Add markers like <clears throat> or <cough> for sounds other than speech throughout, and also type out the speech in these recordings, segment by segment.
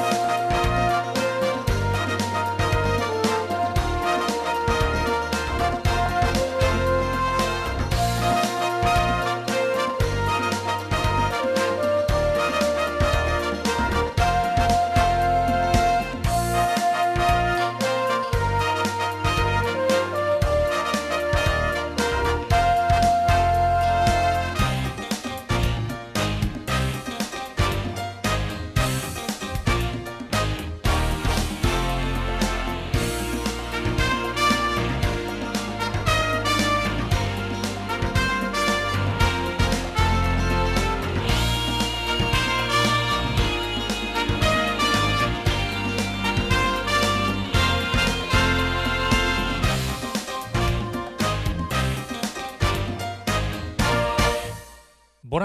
you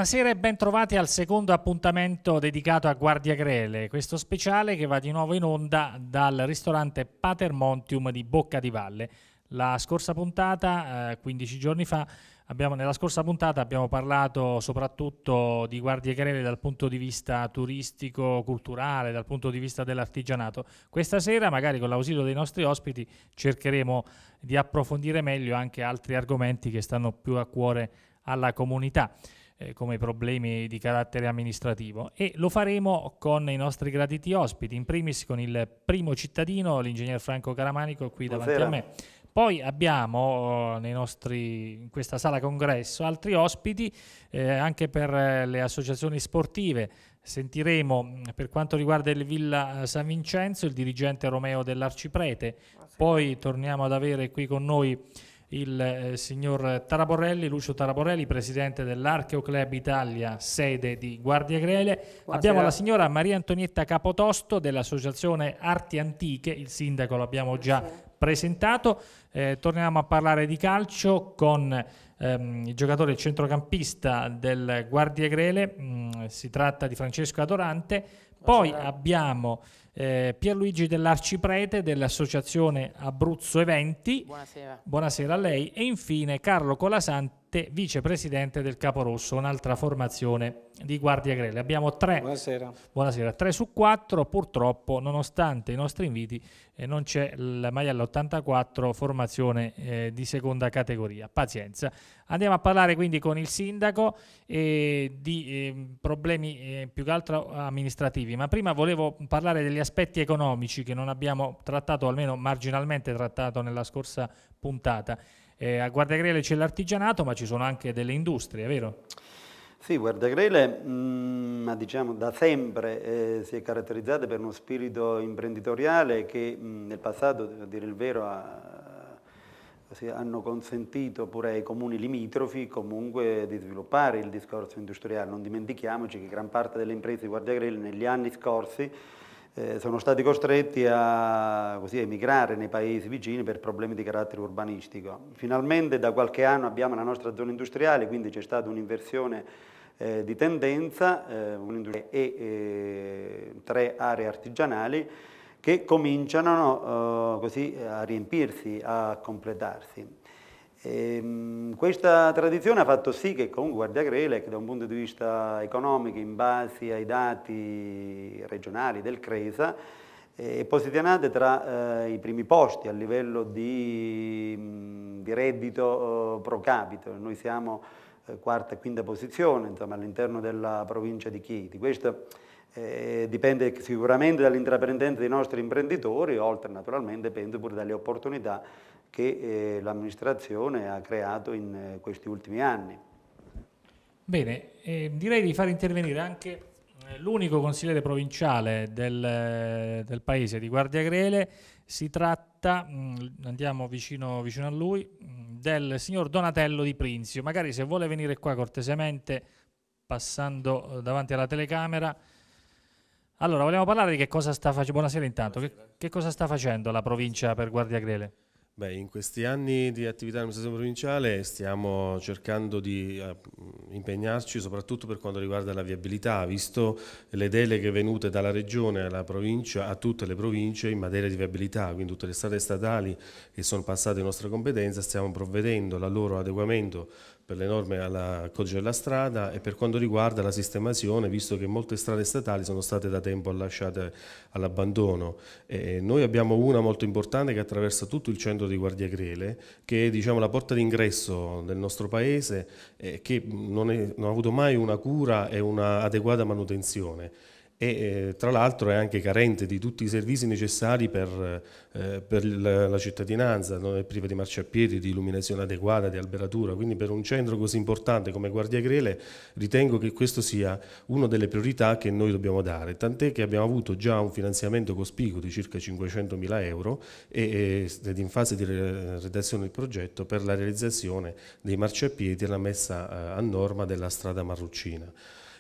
Buonasera e ben trovati al secondo appuntamento dedicato a Guardia Grele, questo speciale che va di nuovo in onda dal ristorante Patermontium di Bocca di Valle. La scorsa puntata, eh, 15 giorni fa, abbiamo, nella scorsa puntata abbiamo parlato soprattutto di Guardia Grele dal punto di vista turistico, culturale, dal punto di vista dell'artigianato. Questa sera, magari con l'ausilio dei nostri ospiti, cercheremo di approfondire meglio anche altri argomenti che stanno più a cuore alla comunità eh, come problemi di carattere amministrativo e lo faremo con i nostri graditi ospiti, in primis con il primo cittadino, l'ingegner Franco Caramanico qui Buonasera. davanti a me. Poi abbiamo eh, nostri, in questa sala congresso altri ospiti eh, anche per eh, le associazioni sportive. Sentiremo per quanto riguarda il Villa eh, San Vincenzo il dirigente Romeo dell'Arciprete. Buonasera. Ah, Poi torniamo ad avere qui con noi il eh, signor Taraborelli, Lucio Taraborelli, presidente dell'Archeo Club Italia, sede di Guardia Grele. Buonasera. Abbiamo la signora Maria Antonietta Capotosto dell'Associazione Arti Antiche, il sindaco l'abbiamo già Buonasera. presentato. Eh, torniamo a parlare di calcio con ehm, il giocatore centrocampista del Guardia Grele, mm, si tratta di Francesco Adorante. Buonasera. Poi abbiamo eh, Pierluigi dell'Arciprete dell'Associazione Abruzzo Eventi. Buonasera. Buonasera a lei. E infine Carlo Colasanti Te, vicepresidente del Caporosso, un'altra formazione di Guardia Grelle. Abbiamo tre, buonasera. Buonasera, tre su quattro, purtroppo nonostante i nostri inviti eh, non c'è la Maiella 84, formazione eh, di seconda categoria, pazienza. Andiamo a parlare quindi con il sindaco eh, di ehm, problemi eh, più che altro amministrativi, ma prima volevo parlare degli aspetti economici che non abbiamo trattato, almeno marginalmente trattato nella scorsa puntata. Eh, a Guardagrele c'è l'artigianato, ma ci sono anche delle industrie, vero? Sì, Guardagrele mh, mm, diciamo, da sempre eh, si è caratterizzata per uno spirito imprenditoriale che mh, mm, nel passato, a dire il vero, ha, hanno consentito pure ai comuni limitrofi comunque di sviluppare il discorso industriale. Non dimentichiamoci che gran parte delle imprese di Guardagrele negli anni scorsi eh, sono stati costretti a, così, emigrare nei paesi vicini per problemi di carattere urbanistico. Finalmente da qualche anno abbiamo la nostra zona industriale, quindi c'è stata un'inversione eh, di tendenza eh, e eh, tre aree artigianali che cominciano eh, così, a riempirsi, a completarsi. E ehm, questa tradizione ha fatto sì che con Guardia che da un punto di vista economico, in base ai dati regionali del Cresa, eh, è posizionata tra eh, i primi posti a livello di, mm, di reddito eh, pro capite. Noi siamo eh, quarta e quinta posizione all'interno della provincia di Chieti. Questo eh, dipende sicuramente dall'intraprendenza dei nostri imprenditori, oltre naturalmente dipende pure dalle opportunità che eh, l'amministrazione ha creato in eh, questi ultimi anni. Bene, eh, direi di far intervenire anche eh, l'unico consigliere provinciale del, eh, del, paese di Guardia Grele, si tratta, mh, mm, andiamo vicino, vicino, a lui, mh, mm, del signor Donatello Di Prinzio. Magari se vuole venire qua cortesemente, passando eh, davanti alla telecamera. Allora, vogliamo parlare di che cosa sta facendo, buonasera intanto, buonasera. Che, che cosa sta facendo la provincia per Guardia Grele? Beh, in questi anni di attività dell'amministrazione provinciale stiamo cercando di eh, impegnarci soprattutto per quanto riguarda la viabilità, visto le deleghe venute dalla Regione alla provincia, a tutte le province in materia di viabilità, quindi tutte le strade statali che sono passate in nostra competenza, stiamo provvedendo al loro adeguamento per le norme al codice della strada e per quanto riguarda la sistemazione, visto che molte strade statali sono state da tempo lasciate all'abbandono. noi abbiamo una molto importante che attraversa tutto il centro di Guardia Grele, che è diciamo, la porta d'ingresso del nostro paese, eh, che non, è, non ha avuto mai una cura e un'adeguata manutenzione e eh, tra l'altro è anche carente di tutti i servizi necessari per, eh, per la, cittadinanza, non è priva di marciapiedi, di illuminazione adeguata, di alberatura, quindi per un centro così importante come Guardia Grele ritengo che questo sia una delle priorità che noi dobbiamo dare, tant'è che abbiamo avuto già un finanziamento cospicuo di circa 500 mila euro ed è in fase di redazione del progetto per la realizzazione dei marciapiedi e la messa eh, a norma della strada Marruccina.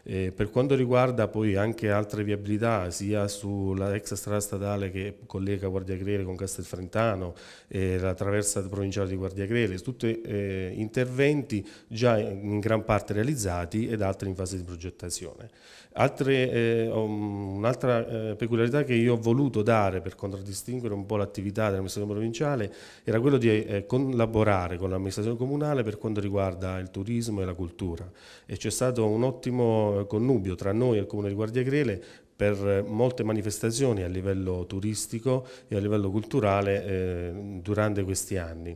Eh, per quanto riguarda poi anche altre viabilità, sia sulla ex strada statale che collega Guardia Grele con Castelfrentano, eh, la traversa provinciale di Guardia Grele, tutti eh, interventi già in gran parte realizzati ed altri in fase di progettazione. Altre, eh, un'altra eh, peculiarità che io ho voluto dare per contraddistinguere un po' l'attività dell'amministrazione provinciale era quello di eh, collaborare con l'amministrazione comunale per quanto riguarda il turismo e la cultura e c'è stato un ottimo eh, connubio tra noi e il comune di Guardia Guardiagrele per eh, molte manifestazioni a livello turistico e a livello culturale eh, durante questi anni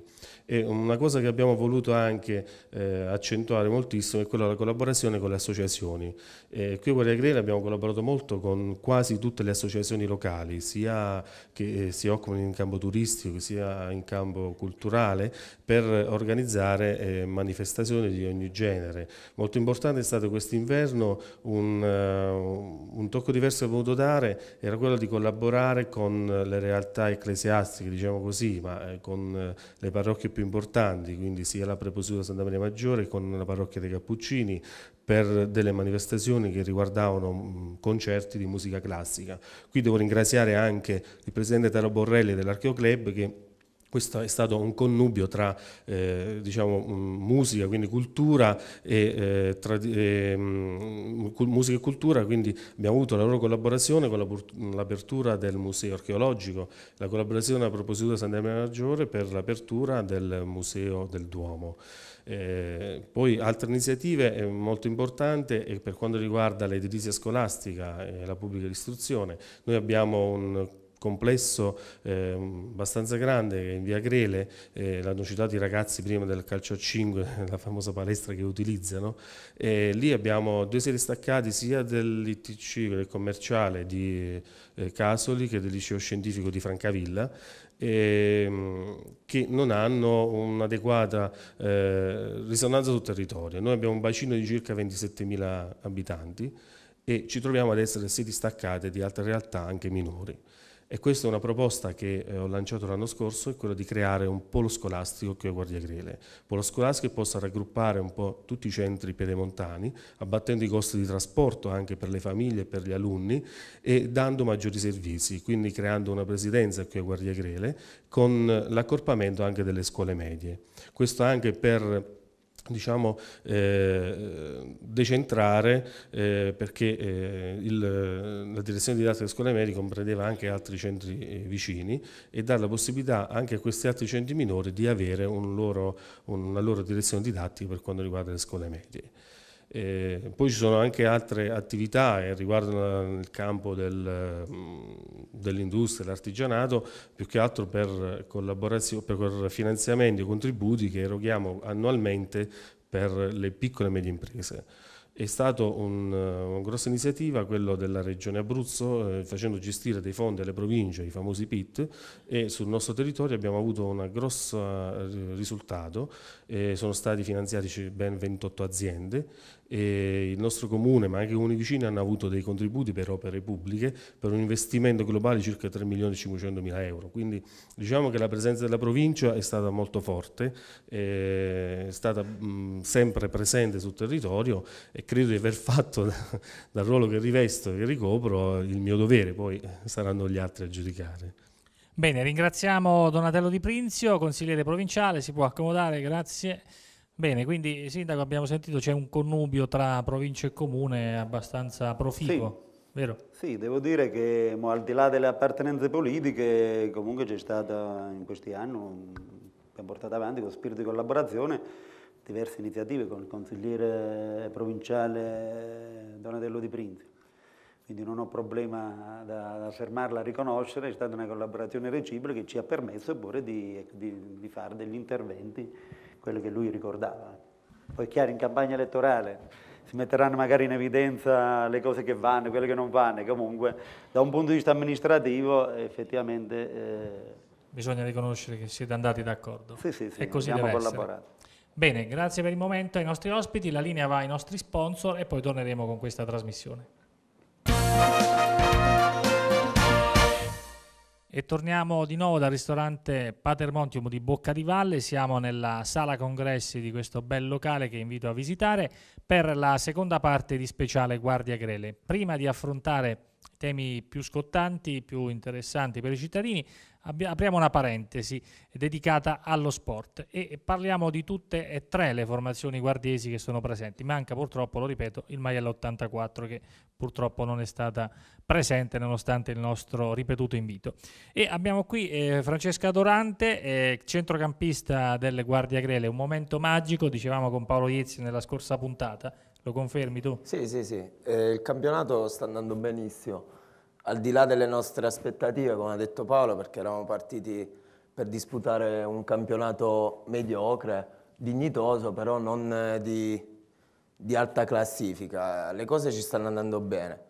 e una cosa che abbiamo voluto anche eh, accentuare moltissimo è quella della collaborazione con le associazioni. Eh, qui a Guardia Grela abbiamo collaborato molto con quasi tutte le associazioni locali, sia che eh, si occupano in campo turistico, sia in campo culturale, per organizzare eh, manifestazioni di ogni genere. Molto importante è stato quest'inverno un, uh, un tocco diverso che abbiamo voluto dare, era quello di collaborare con le realtà ecclesiastiche, diciamo così, ma eh, con le parrocchie più importanti, quindi sia la prepositura Santa Maria Maggiore con la parrocchia dei Cappuccini per delle manifestazioni che riguardavano concerti di musica classica. Qui devo ringraziare anche il presidente Taro Borrelli dell'Archeoclub che questo è stato un connubio tra eh, diciamo, musica, quindi cultura e, eh, tra, eh, mm, musica e cultura, quindi abbiamo avuto la loro collaborazione con l'apertura del museo archeologico, la collaborazione a proposito di Sant'Emiliano Maggiore per l'apertura del museo del Duomo. Eh, poi altre iniziative eh, molto importanti eh, per quanto riguarda l'edilizia scolastica e la pubblica istruzione. Noi abbiamo un complesso eh, abbastanza grande in via Grele, eh, l'hanno citato i ragazzi prima del calcio a 5, <laughs> la famosa palestra che utilizzano, e lì abbiamo due sedi staccati sia dell'ITC del commerciale di eh, Casoli che del liceo scientifico di Francavilla Ehm, che non hanno un'adeguata eh, risonanza sul territorio. Noi abbiamo un bacino di circa 27.000 abitanti e ci troviamo ad essere sedi staccate di altre realtà anche minori. E questa è una proposta che eh, ho lanciato l'anno scorso, è quella di creare un polo scolastico qui a Guardia Grele. Polo scolastico che possa raggruppare un po' tutti i centri pedemontani, abbattendo i costi di trasporto anche per le famiglie e per gli alunni e dando maggiori servizi, quindi creando una presidenza qui a Guardia Grele con l'accorpamento anche delle scuole medie. Questo anche per diciamo, eh, decentrare eh, perché eh, il, la direzione didattica delle scuole medie comprendeva anche altri centri eh, vicini e dare la possibilità anche a questi altri centri minori di avere un loro, una loro direzione didattica per quanto riguarda le scuole medie. Eh, poi ci sono anche altre attività che eh, riguardano il campo del, dell'industria, dell'artigianato, più che altro per, per finanziamenti e contributi che eroghiamo annualmente per le piccole e medie imprese. È stata un, una grossa iniziativa quella della Regione Abruzzo, eh, facendo gestire dei fondi alle province, i famosi PIT, e sul nostro territorio abbiamo avuto un grosso eh, risultato, eh, sono stati finanziati ben 28 aziende e il nostro comune, ma anche i comuni vicini, hanno avuto dei contributi per opere pubbliche per un investimento globale di circa 3 milioni e 500 mila euro. Quindi diciamo che la presenza della provincia è stata molto forte, è stata mh, sempre presente sul territorio e credo di aver <laughs> fatto dal ruolo che rivesto e che ricopro il mio dovere, poi eh, saranno gli altri a giudicare. Bene, ringraziamo Donatello Di Prinzio, consigliere provinciale, si può accomodare, grazie. Bene, quindi Sindaco abbiamo sentito c'è un connubio tra provincia e comune abbastanza proficuo. Sì. Vero. Sì, devo dire che mo, al di là delle appartenenze politiche, comunque c'è stata in questi anni, abbiamo portato avanti con spirito di collaborazione diverse iniziative con il consigliere provinciale Donatello Di Prinzio. Quindi non ho problema ad affermarla, a riconoscere, è stata una collaborazione reciproca che ci ha permesso pure di, di, di fare degli interventi quelle che lui ricordava. Poi è chiaro, in campagna elettorale si metteranno magari in evidenza le cose che vanno, e quelle che non vanno, comunque da un punto di vista amministrativo effettivamente... Eh... Bisogna riconoscere che siete andati d'accordo. Sì, sì, sì, e così abbiamo collaborato. Bene, grazie per il momento ai nostri ospiti, la linea va ai nostri sponsor e poi torneremo con questa trasmissione. E torniamo di nuovo dal ristorante Patermontium di Bocca di Valle, siamo nella sala congressi di questo bel locale che invito a visitare per la seconda parte di speciale Guardia Grele. Prima di affrontare temi più scottanti, più interessanti per i cittadini, apriamo una parentesi dedicata allo sport e parliamo di tutte e tre le formazioni guardiesi che sono presenti. Manca purtroppo, lo ripeto, il Maiello 84 che purtroppo non è stata presente nonostante il nostro ripetuto invito. E abbiamo qui eh, Francesca Dorante, eh, centrocampista del Guardia Grele, un momento magico, dicevamo con Paolo Iezzi nella scorsa puntata, lo confermi tu? Sì, sì, sì, eh, il campionato sta andando benissimo al di là delle nostre aspettative, come ha detto Paolo, perché eravamo partiti per disputare un campionato mediocre, dignitoso, però non eh, di, di alta classifica. Le cose ci stanno andando bene.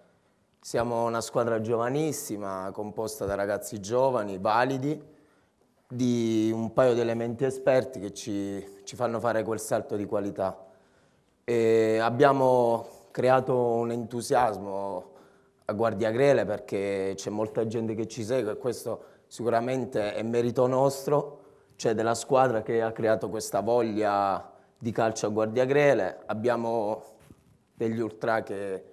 Siamo una squadra giovanissima, composta da ragazzi giovani, validi, di un paio di elementi esperti che ci, ci fanno fare quel salto di qualità. E abbiamo creato un entusiasmo a Guardia Grele perché c'è molta gente che ci segue e questo sicuramente è merito nostro, cioè della squadra che ha creato questa voglia di calcio a Guardia Grele. Abbiamo degli ultra che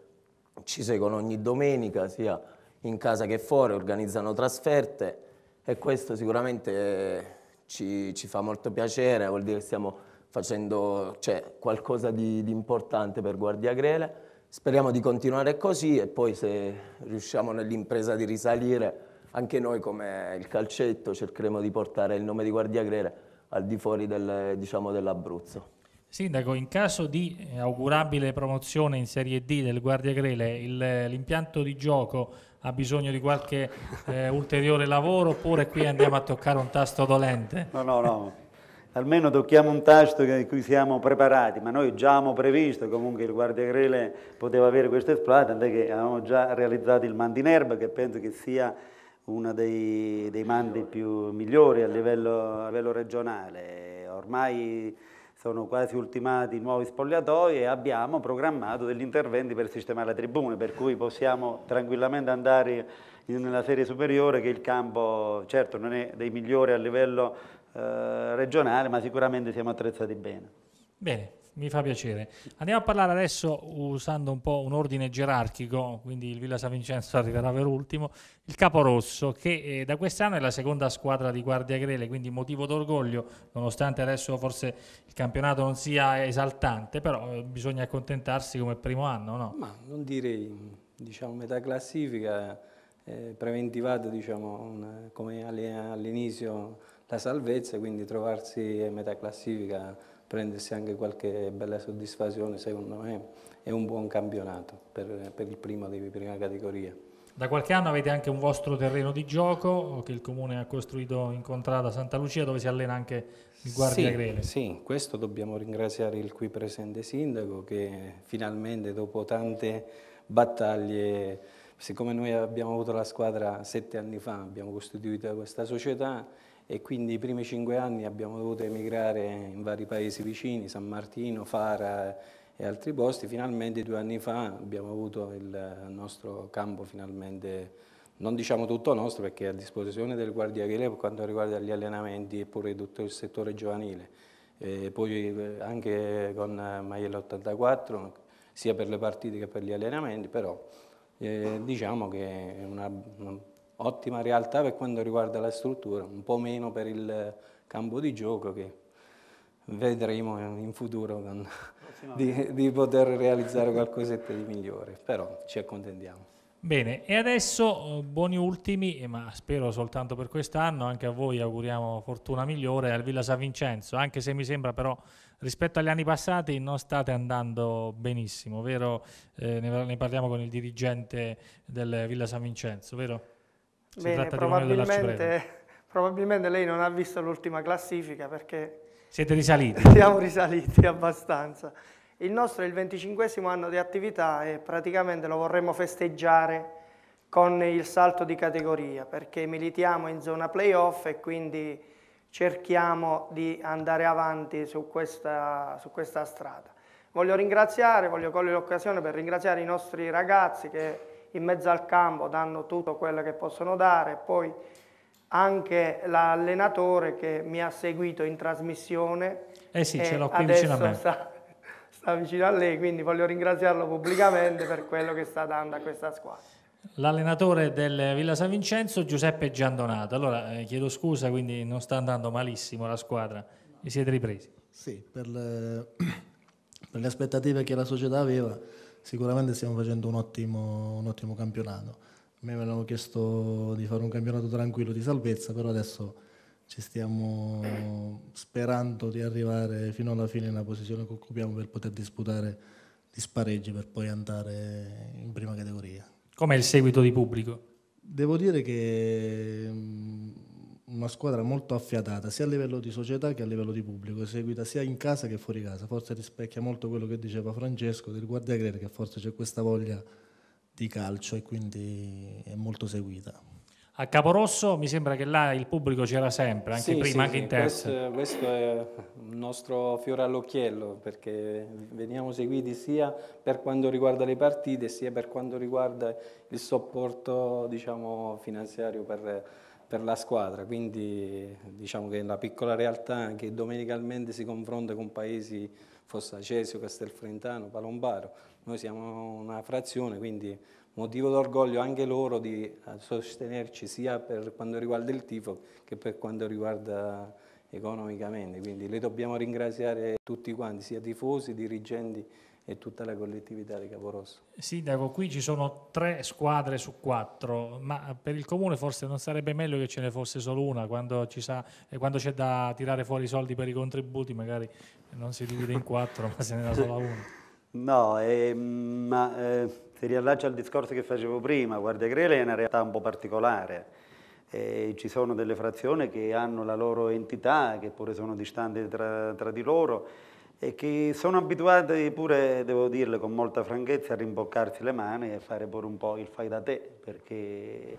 ci seguono ogni domenica, sia in casa che fuori, organizzano trasferte e questo sicuramente ci, ci fa molto piacere, vuol dire che stiamo facendo cioè, qualcosa di, di importante per Guardia Grele Speriamo di continuare così e poi se riusciamo nell'impresa di risalire, anche noi come il calcetto cercheremo di portare il nome di Guardia Guardiagrere al di fuori del, diciamo, dell'Abruzzo. Sindaco, in caso di eh, augurabile promozione in Serie D del Guardia Guardiagrele, eh, l'impianto di gioco ha bisogno di qualche eh, ulteriore lavoro oppure qui andiamo a toccare un tasto dolente? No, no, no, almeno tocchiamo un tasto di cui siamo preparati, ma noi già abbiamo previsto, comunque il guardiagrele poteva avere questo esploit, tant'è che avevamo già realizzato il mandi di Nerba, che penso che sia uno dei, dei mandi più migliori a livello, a livello, regionale. Ormai sono quasi ultimati i nuovi spogliatoi e abbiamo programmato degli interventi per sistemare la tribuna, per cui possiamo tranquillamente andare nella serie superiore che il campo certo non è dei migliori a livello eh, regionale, ma sicuramente siamo attrezzati bene. Bene, mi fa piacere. Andiamo a parlare adesso usando un po' un ordine gerarchico, quindi il Villa San Vincenzo arriverà per ultimo, il Caporosso che eh, da quest'anno è la seconda squadra di Guardia Grele, quindi motivo d'orgoglio, nonostante adesso forse il campionato non sia esaltante, però eh, bisogna accontentarsi come primo anno, no? Ma non direi, diciamo metà classifica, eh, preventivata diciamo, una, come all'inizio la salvezza, quindi trovarsi a metà classifica, prendersi anche qualche bella soddisfazione, secondo me è un buon campionato per, per il primo di prima categoria. Da qualche anno avete anche un vostro terreno di gioco che il comune ha costruito in contrada Santa Lucia dove si allena anche il guardia sì, Grele. Sì, questo dobbiamo ringraziare il qui presente sindaco che finalmente dopo tante battaglie, siccome noi abbiamo avuto la squadra sette anni fa, abbiamo costituito questa società, e quindi i primi cinque anni abbiamo dovuto emigrare in vari paesi vicini, San Martino, Fara e altri posti. Finalmente due anni fa abbiamo avuto il nostro campo finalmente non diciamo tutto nostro perché è a disposizione del Guardia Chile per quanto riguarda gli allenamenti e pure tutto il settore giovanile. E poi eh, anche con Maiella 84, sia per le partite che per gli allenamenti, però eh, diciamo che è una, una ottima realtà per quanto riguarda la struttura, un po' meno per il campo di gioco che vedremo in futuro con, di, di, poter realizzare qualcosa di migliore, però ci accontentiamo. Bene, e adesso eh, buoni ultimi, eh, ma spero soltanto per quest'anno, anche a voi auguriamo fortuna migliore al Villa San Vincenzo, anche se mi sembra però rispetto agli anni passati non state andando benissimo, vero? Eh, ne parliamo con il dirigente del Villa San Vincenzo, vero? Si Bene, probabilmente, <laughs> probabilmente lei non ha visto l'ultima classifica perché... Siete risaliti. <laughs> Siamo risaliti abbastanza. Il nostro è il venticinquesimo anno di attività e praticamente lo vorremmo festeggiare con il salto di categoria perché militiamo in zona playoff e quindi cerchiamo di andare avanti su questa, su questa strada. Voglio ringraziare, voglio cogliere l'occasione per ringraziare i nostri ragazzi che in mezzo al campo danno tutto quello che possono dare, poi anche l'allenatore che mi ha seguito in trasmissione. Eh sì, ce l'ho qui vicino a me. Sta, sta vicino a lei, quindi voglio ringraziarlo pubblicamente per quello che sta dando a questa squadra. L'allenatore del Villa San Vincenzo, Giuseppe Giandonato. Allora, eh, chiedo scusa, quindi non sta andando malissimo la squadra. Vi siete ripresi? Sì, per le, <clears throat> per le aspettative che la società aveva sicuramente stiamo facendo un ottimo, un ottimo campionato. A me mi hanno chiesto di fare un campionato tranquillo di salvezza, però adesso ci stiamo sperando di arrivare fino alla fine nella posizione che occupiamo per poter disputare gli spareggi per poi andare in prima categoria. Com'è il seguito di pubblico? Devo dire che una squadra molto affiatata sia a livello di società che a livello di pubblico, seguita sia in casa che fuori casa, forse rispecchia molto quello che diceva Francesco del Guardia Greta, che forse c'è questa voglia di calcio e quindi è molto seguita. A Caporosso mi sembra che là il pubblico c'era sempre, anche sì, prima, sì, anche in terza. Questo, questo è il nostro fiore all'occhiello perché veniamo seguiti sia per quanto riguarda le partite sia per quanto riguarda il supporto diciamo, finanziario per, per la squadra, quindi diciamo che la piccola realtà che domenicalmente si confronta con paesi Fossacesio, Castelfrentano, Palombaro, noi siamo una frazione, quindi motivo d'orgoglio anche loro di eh, sostenerci sia per quanto riguarda il tifo che per quanto riguarda economicamente, quindi le dobbiamo ringraziare tutti quanti, sia tifosi, dirigenti e tutta la collettività di Caporosso. Sindaco, qui ci sono tre squadre su quattro, ma per il comune forse non sarebbe meglio che ce ne fosse solo una, quando, sa, eh, quando c'è da tirare fuori i soldi per i contributi magari non si divide in quattro, <laughs> ma se ne da solo una. No, eh, ma eh, si riallaccia al discorso che facevo prima, Guardia Grele è una realtà un po' particolare, eh, ci sono delle frazioni che hanno la loro entità, che pure sono distanti tra, tra di loro, e che sono abituati pure, devo dirle con molta franchezza, a rimboccarsi le mani e fare pure un po' il fai da te, perché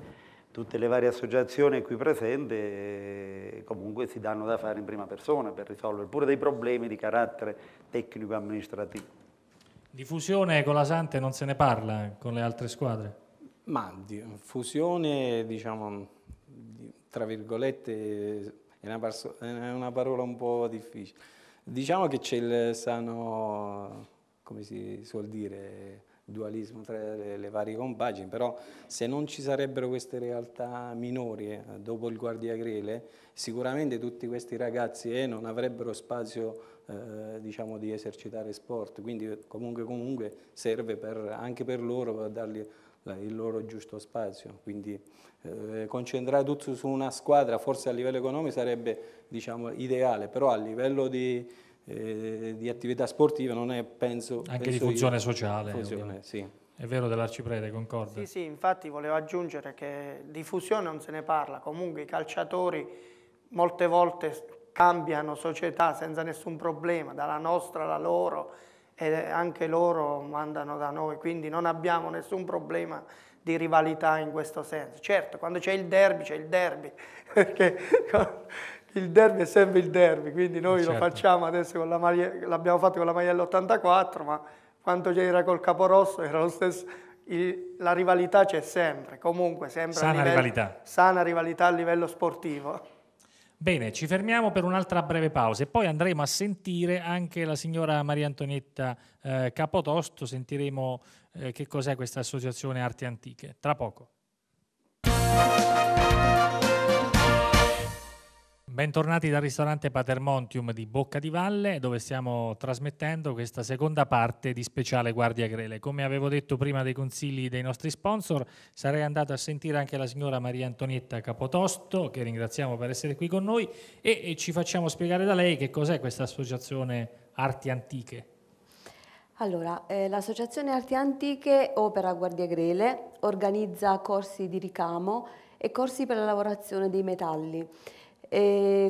tutte le varie associazioni qui presenti eh, comunque si danno da fare in prima persona per risolvere pure dei problemi di carattere tecnico-amministrativo. Di fusione con la Sante non se ne parla eh, con le altre squadre? Ma di fusione, diciamo, tra virgolette, è una, è una parola un po' difficile Diciamo che c'è il sano, come si suol dire, dualismo tra le, le, varie compagini, però se non ci sarebbero queste realtà minori eh, dopo il Guardia Grele, sicuramente tutti questi ragazzi eh, non avrebbero spazio eh, diciamo, di esercitare sport, quindi comunque, comunque serve per, anche per loro per dargli il loro giusto spazio. Quindi eh, concentrare tutto su una squadra, forse a livello economico sarebbe diciamo, ideale, però a livello di, eh, di attività sportiva non è, penso... Anche penso di funzione io, sociale. Funzione, sì. È vero dell'arciprete, concordo. Sì, sì, infatti volevo aggiungere che di fusione non se ne parla, comunque i calciatori molte volte cambiano società senza nessun problema, dalla nostra alla loro, e anche loro mandano da noi, quindi non abbiamo nessun problema di rivalità in questo senso. Certo, quando c'è il derby, c'è il derby, <laughs> perché il derby è sempre il derby, quindi noi certo. lo facciamo adesso con la maglia, l'abbiamo fatto con la maglia dell'84, ma quando c'era col Caporosso era lo stesso, il, la rivalità c'è sempre, comunque sempre sana, livello, rivalità. sana rivalità a livello sportivo. Bene, ci fermiamo per un'altra breve pausa e poi andremo a sentire anche la signora Maria Antonietta eh, Capotosto, sentiremo eh, che cos'è questa associazione Arti Antiche. Tra poco bentornati dal ristorante Patermontium di Bocca di Valle dove stiamo trasmettendo questa seconda parte di speciale Guardia Grele. Come avevo detto prima dei consigli dei nostri sponsor, sarei andato a sentire anche la signora Maria Antonietta Capotosto, che ringraziamo per essere qui con noi, e, ci facciamo spiegare da lei che cos'è questa associazione Arti Antiche. Allora, eh, l'Associazione Arti Antiche Opera Guardia Grele organizza corsi di ricamo e corsi per la lavorazione dei metalli.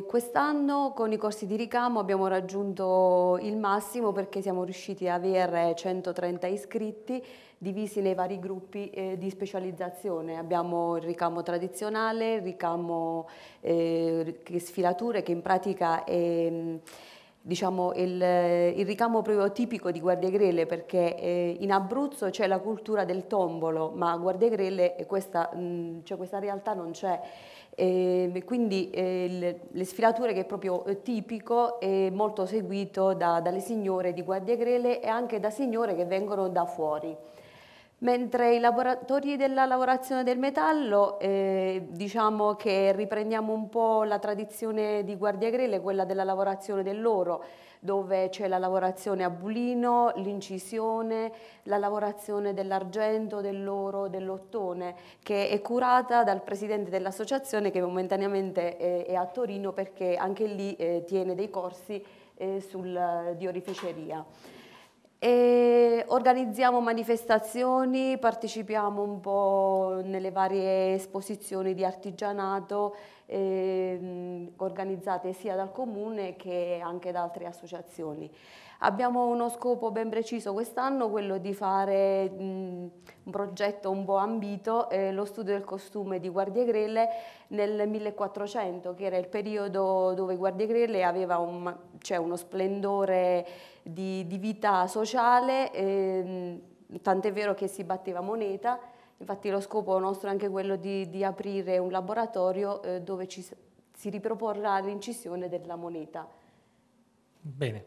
Quest'anno con i corsi di ricamo abbiamo raggiunto il massimo perché siamo riusciti ad avere 130 iscritti divisi nei vari gruppi eh, di specializzazione. Abbiamo il ricamo tradizionale, il ricamo eh, sfilature che in pratica è mm, diciamo, il, il, ricamo proprio tipico di Guardiagrele perché eh, in Abruzzo c'è la cultura del tombolo, ma a Guardiagrele c'è mm, cioè questa realtà non c'è. E ehm, quindi eh, le sfilature che è proprio eh, tipico è molto seguito da, dalle signore di Guardia Grele e anche da signore che vengono da fuori. Mentre i laboratori della lavorazione del metallo, eh, diciamo che riprendiamo un po' la tradizione di Guardia Grele, quella della lavorazione dell'oro, dove c'è la lavorazione a bulino, l'incisione, la lavorazione dell'argento, dell'oro, dell'ottone, che è curata dal presidente dell'associazione che momentaneamente è, è, a Torino perché anche lì eh, tiene dei corsi eh, sul, di orificeria. E organizziamo manifestazioni, partecipiamo un po' nelle varie esposizioni di artigianato eh, organizzate sia dal comune che anche da altre associazioni. Abbiamo uno scopo ben preciso quest'anno, quello di fare mh, un progetto un po' ambito, eh, lo studio del costume di Guardie Grelle nel 1400, che era il periodo dove Guardie Grelle aveva un, cioè uno splendore di, di vita sociale, eh, tant'è vero che si batteva moneta, infatti lo scopo nostro è anche quello di, di aprire un laboratorio eh, dove ci, si riproporrà l'incisione della moneta. Bene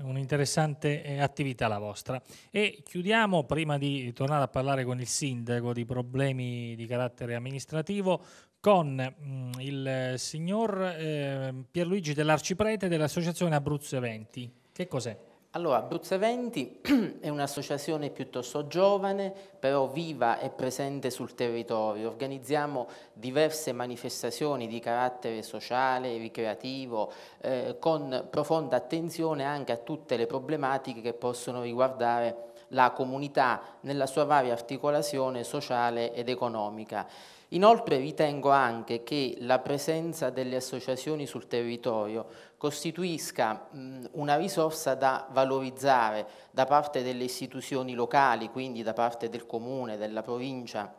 un'interessante eh, attività la vostra. E chiudiamo, prima di tornare a parlare con il sindaco di problemi di carattere amministrativo, con mm, il signor ehm, Pierluigi dell'Arciprete dell'Associazione Abruzzo Eventi. Che cos'è? Allora, Abruzzo Eventi <clears throat> è un'associazione piuttosto giovane, però viva e presente sul territorio. Organizziamo diverse manifestazioni di carattere sociale, ricreativo, eh, con profonda attenzione anche a tutte le problematiche che possono riguardare la comunità nella sua varia articolazione sociale ed economica. Inoltre ritengo anche che la presenza delle associazioni sul territorio costituisca una risorsa da valorizzare da parte delle istituzioni locali, quindi da parte del comune, della provincia,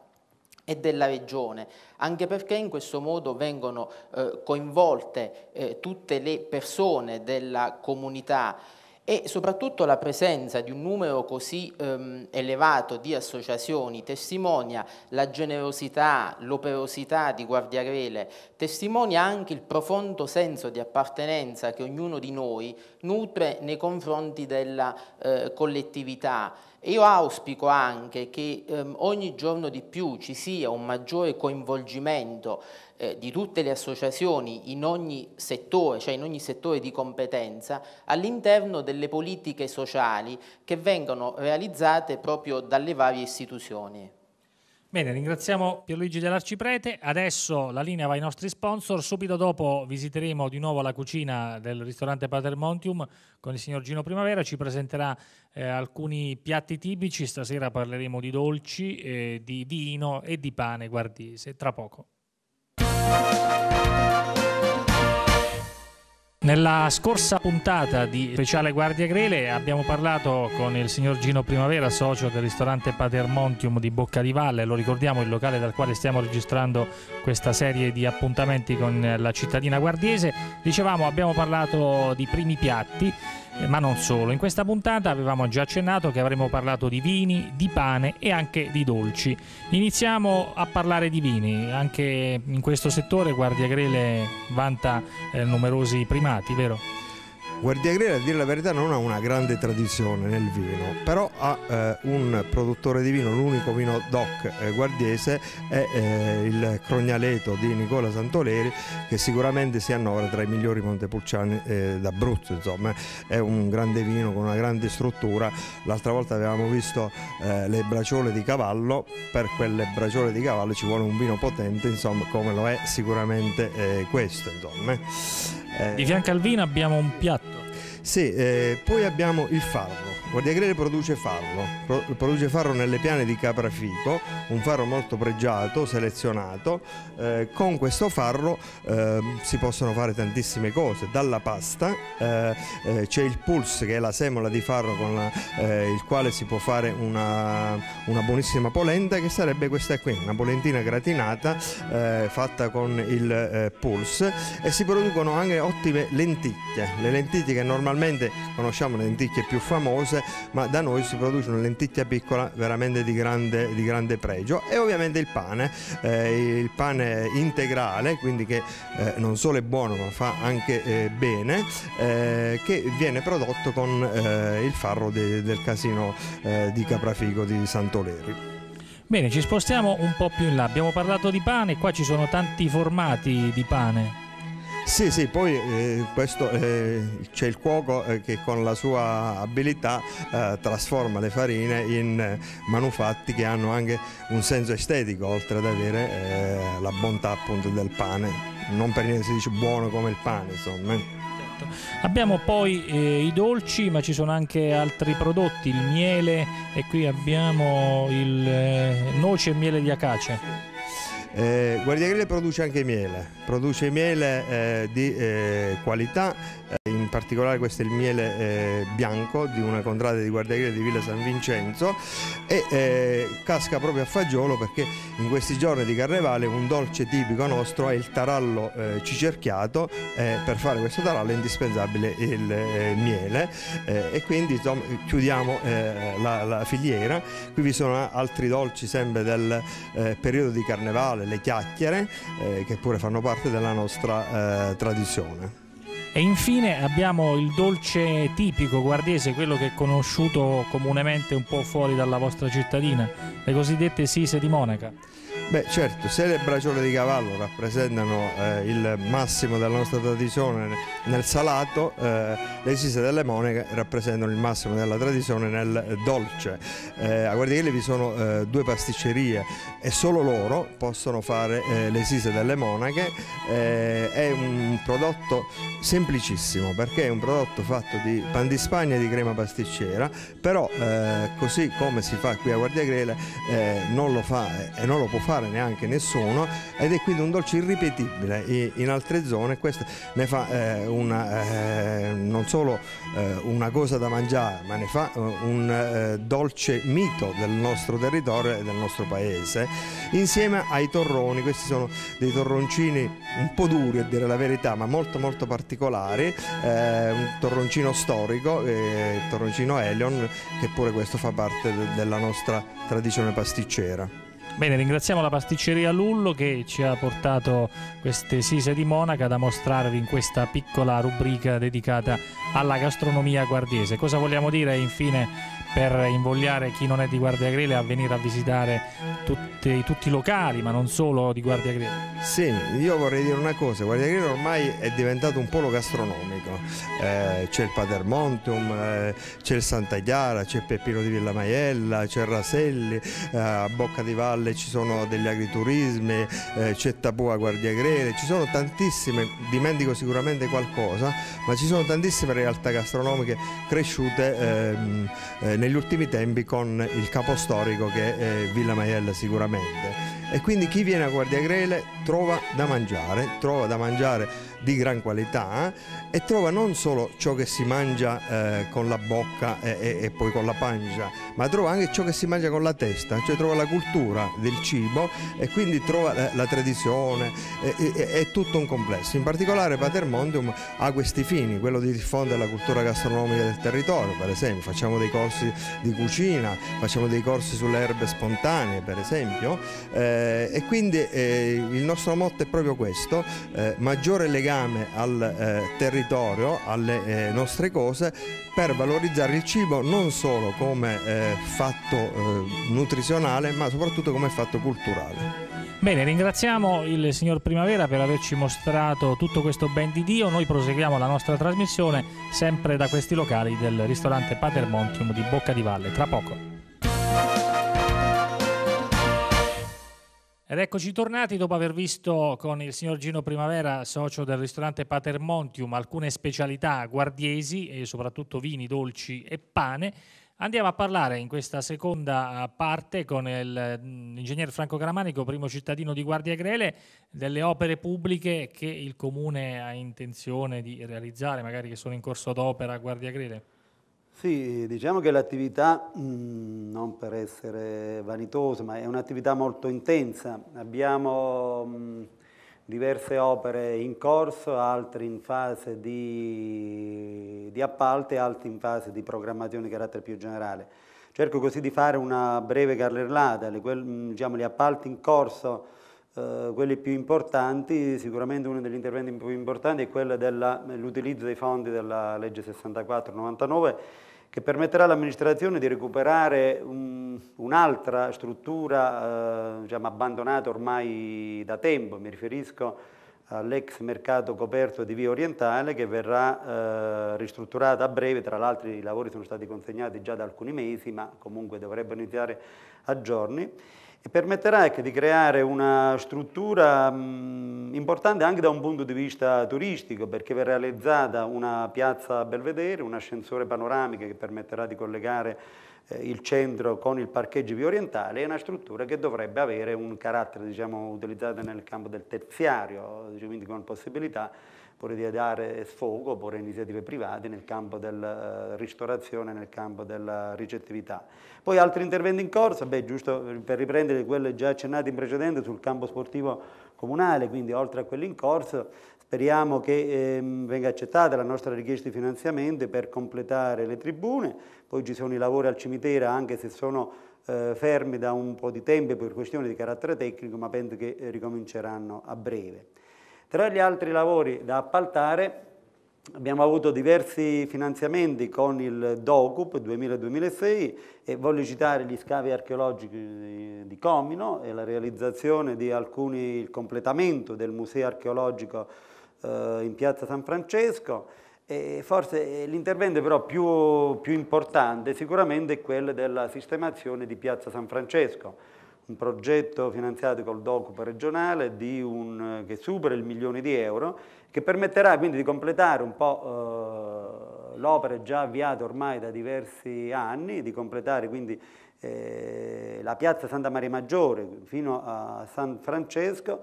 e della Regione, anche perché in questo modo vengono eh, coinvolte eh, tutte le persone della comunità e soprattutto la presenza di un numero così ehm, elevato di associazioni testimonia la generosità, l'operosità di Guardiarele, testimonia anche il profondo senso di appartenenza che ognuno di noi nutre nei confronti della eh, collettività. Io auspico anche che ehm, ogni giorno di più ci sia un maggiore coinvolgimento eh, di tutte le associazioni in ogni settore, cioè in ogni settore di competenza, all'interno delle politiche sociali che vengono realizzate proprio dalle varie istituzioni. Bene, ringraziamo Pierluigi dell'Arciprete. Adesso la linea va ai nostri sponsor. Subito dopo visiteremo di nuovo la cucina del ristorante Patermontium con il signor Gino Primavera. Ci presenterà eh, alcuni piatti tipici. Stasera parleremo di dolci, eh, di vino e di pane guardese. Tra poco. Nella scorsa puntata di Speciale Guardia Grele abbiamo parlato con il signor Gino Primavera, socio del ristorante Patermontium di Bocca di Valle, lo ricordiamo il locale dal quale stiamo registrando questa serie di appuntamenti con la cittadina guardiese. Dicevamo abbiamo parlato di primi piatti eh, ma non solo. In questa puntata avevamo già accennato che avremmo parlato di vini, di pane e anche di dolci. Iniziamo a parlare di vini, anche in questo settore Guardia Grele vanta eh, numerosi primati, vero? Guardiagrele, a dire la verità, non ha una grande tradizione nel vino, però ha eh, un produttore di vino, l'unico vino DOC eh, guardiese è eh, il Crognaleto di Nicola Santoleri, che sicuramente si annovera tra i migliori montepulciani eh, d'Abruzzo. Insomma, è un grande vino con una grande struttura. L'altra volta avevamo visto eh, le braciole di cavallo, per quelle braciole di cavallo ci vuole un vino potente, insomma, come lo è sicuramente eh, questo. Insomma. Di fianco al vino abbiamo un piatto. Sì, eh, poi abbiamo il farro Guardiagrele produce farro, produce farro nelle piane di Caprafico, un farro molto pregiato, selezionato. Eh, con questo farro eh, si possono fare tantissime cose, dalla pasta eh, eh, c'è il pulse che è la semola di farro con la, eh, il quale si può fare una, una, buonissima polenta che sarebbe questa qui, una polentina gratinata eh, fatta con il pulse e si producono anche ottime lenticchie, le lenticchie che normalmente conosciamo, le lenticchie più famose ma da noi si produce una lenticchia piccola veramente di grande, di grande pregio e ovviamente il pane, eh, il pane integrale, quindi che eh, non solo è buono ma fa anche eh, bene, eh, che viene prodotto con eh, il farro de, del casino eh, di Caprafico di Santoleri. Bene, ci spostiamo un po' più in là. Abbiamo parlato di pane, qua ci sono tanti formati di pane. Sì, sì, poi eh, questo, eh, c'è il cuoco eh, che con la sua abilità eh, trasforma le farine in eh, manufatti che hanno anche un senso estetico, oltre ad avere eh, la bontà appunto del pane. Non per niente si dice buono come il pane, insomma. Certo. Abbiamo poi eh, i dolci, ma ci sono anche altri prodotti, il miele e qui abbiamo il eh, noce e miele di acacia. Eh, Guardiagrele produce anche miele, produce miele eh, di eh, qualità eh, particolare questo è il miele eh, bianco di una contrada di Guardiaghiere di Villa San Vincenzo e eh, casca proprio a fagiolo perché in questi giorni di carnevale un dolce tipico nostro è il tarallo eh, cicerchiato, eh, per fare questo tarallo è indispensabile il eh, miele eh, e quindi insomma, chiudiamo la, la, filiera, qui vi sono altri dolci sempre del periodo di carnevale, le chiacchiere che pure fanno parte della nostra tradizione. E infine abbiamo il dolce tipico guardese, quello che è conosciuto comunemente un po' fuori dalla vostra cittadina, le cosiddette sise di Monaca. Beh certo, se le braciole di cavallo rappresentano eh, il massimo della nostra tradizione nel salato, eh, le sise delle monache rappresentano il massimo della tradizione nel dolce. Eh, a Guardichele vi sono eh, due pasticcerie e solo loro possono fare eh, le sise delle monache. Eh, è un prodotto semplicissimo perché è un prodotto fatto di pan di spagna e di crema pasticcera, però così come si fa qui a Guardiagrele non lo fa e non lo può fare mangiare neanche nessuno ed è quindi un dolce irripetibile e in altre zone questo ne fa eh, una, eh, non solo eh, una cosa da mangiare ma ne fa eh, un eh, dolce mito del nostro territorio e del nostro paese insieme ai torroni questi sono dei torroncini un po' duri a dire la verità ma molto molto particolari eh, un torroncino storico il torroncino Elion che pure questo fa parte de della nostra tradizione pasticcera Bene, ringraziamo la pasticceria Lullo che ci ha portato queste sise di Monaca da mostrarvi in questa piccola rubrica dedicata alla gastronomia guardiese. Cosa vogliamo dire infine? per invogliare chi non è di Guardia Grele a venire a visitare tutti, tutti, i locali, ma non solo di Guardia Grele. Sì, io vorrei dire una cosa, Guardia Grele ormai è diventato un polo gastronomico, eh, c'è il Patermontum, eh, c'è il Santa Chiara, c'è Peppino di Villa Maiella, c'è Raselli, eh, a Bocca di Valle ci sono degli agriturismi, eh, c'è Tapua Guardia Grele, ci sono tantissime, dimentico sicuramente qualcosa, ma ci sono tantissime realtà gastronomiche cresciute ehm, eh, negli ultimi tempi con il capostorico che è eh, Villa Maiella sicuramente e quindi chi viene a Guardia Grele trova da mangiare, trova da mangiare di gran qualità eh, e trova non solo ciò che si mangia eh, con la bocca e, e, poi con la pancia, ma trova anche ciò che si mangia con la testa, cioè trova la cultura del cibo e quindi trova la, eh, la tradizione, è tutto un complesso. In particolare Patermondium ha questi fini, quello di diffondere la cultura gastronomica del territorio, per esempio, facciamo dei corsi di cucina, facciamo dei corsi sulle erbe spontanee, per esempio. Eh, eh, e quindi eh, il nostro motto è proprio questo, eh, maggiore legame al eh, territorio, alle eh, nostre cose, per valorizzare il cibo non solo come eh, fatto nutrizionale, ma soprattutto come fatto culturale. Bene, ringraziamo il signor Primavera per averci mostrato tutto questo ben di Dio. Noi proseguiamo la nostra trasmissione sempre da questi locali del ristorante Pater Montium di Bocca di Valle. Tra poco. Ed eccoci tornati dopo aver visto con il signor Gino Primavera, socio del ristorante Patermontium, alcune specialità guardiesi e soprattutto vini, dolci e pane. Andiamo a parlare in questa seconda eh, parte con l'ingegner mm, Franco Caramanico, primo cittadino di Guardia Grele, delle opere pubbliche che il comune ha intenzione di realizzare, magari che sono in corso d'opera a Guardia Grele. Sì, diciamo che l'attività, non per essere vanitosa, ma è un'attività molto intensa. Abbiamo diverse opere in corso, altre in fase di, di appalto e altre in fase di programmazione di carattere più generale. Cerco così di fare una breve carrellata, le, quel, diciamo, gli appalti in corso, eh, quelli più importanti, sicuramente uno degli interventi più importanti è quello dell'utilizzo dei fondi della legge 64-99 che permetterà all'amministrazione di recuperare un'altra struttura eh, diciamo, abbandonata ormai da tempo, mi riferisco all'ex mercato coperto di Via Orientale che verrà eh, ristrutturata a breve, tra l'altro i lavori sono stati consegnati già da alcuni mesi ma comunque dovrebbero iniziare a giorni e permetterà di creare una struttura mh, mm, importante anche da un punto di vista turistico, perché verrà realizzata una piazza Belvedere, un ascensore panoramico che permetterà di collegare eh, il centro con il parcheggio più orientale, è una struttura che dovrebbe avere un carattere diciamo, utilizzato nel campo del terziario, cioè, quindi con possibilità pure dare sfogo pure iniziative private nel campo della eh, ristorazione, nel campo della ricettività. Poi altri interventi in corso, beh, giusto per riprendere quelli già accennati in precedente sul campo sportivo comunale, quindi oltre a quelli in corso, Speriamo che eh, venga accettata la nostra richiesta di finanziamento per completare le tribune, poi ci sono i lavori al cimitero anche se sono eh, fermi da un po' di tempo per questioni di carattere tecnico, ma penso che eh, ricominceranno a breve. Tra gli altri lavori da appaltare abbiamo avuto diversi finanziamenti con il DOCUP 2000-2006 e voglio citare gli scavi archeologici di Comino e la realizzazione di alcuni, il completamento del museo archeologico eh, in piazza San Francesco e forse eh, l'intervento però più, più importante sicuramente è quello della sistemazione di piazza San Francesco un progetto finanziato col DOCUP regionale un, eh, che supera il milione di euro, che permetterà quindi di completare un po' eh, l'opera già avviata ormai da diversi anni, di completare quindi eh, la piazza Santa Maria Maggiore fino a San Francesco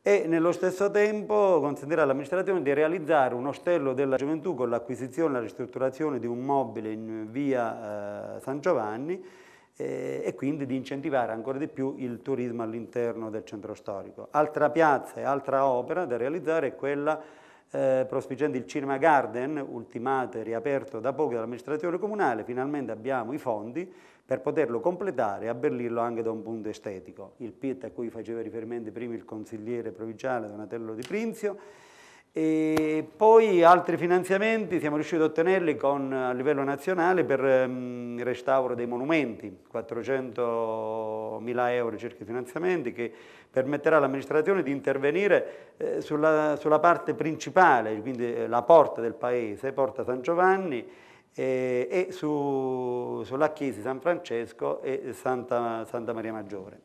e nello stesso tempo consentirà all'amministrazione di realizzare un ostello della gioventù con l'acquisizione e la ristrutturazione di un mobile in via eh, San Giovanni eh, e quindi di incentivare ancora di più il turismo all'interno del centro storico. Altra piazza e altra opera da realizzare è quella eh, prospiciente il Cinema Garden, ultimato e riaperto da poco dall'amministrazione comunale, finalmente abbiamo i fondi per poterlo completare e abbellirlo anche da un punto estetico. Il PIT a cui faceva riferimento prima il consigliere provinciale Donatello Di Prinzio, e poi altri finanziamenti siamo riusciti ad ottenerli con, a livello nazionale per um, il restauro dei monumenti, 400.000 euro circa di finanziamenti che permetterà all'amministrazione di intervenire eh, sulla, sulla, parte principale, quindi eh, la porta del paese, Porta San Giovanni, eh, e su, sulla chiesa di San Francesco e Santa, Santa Maria Maggiore.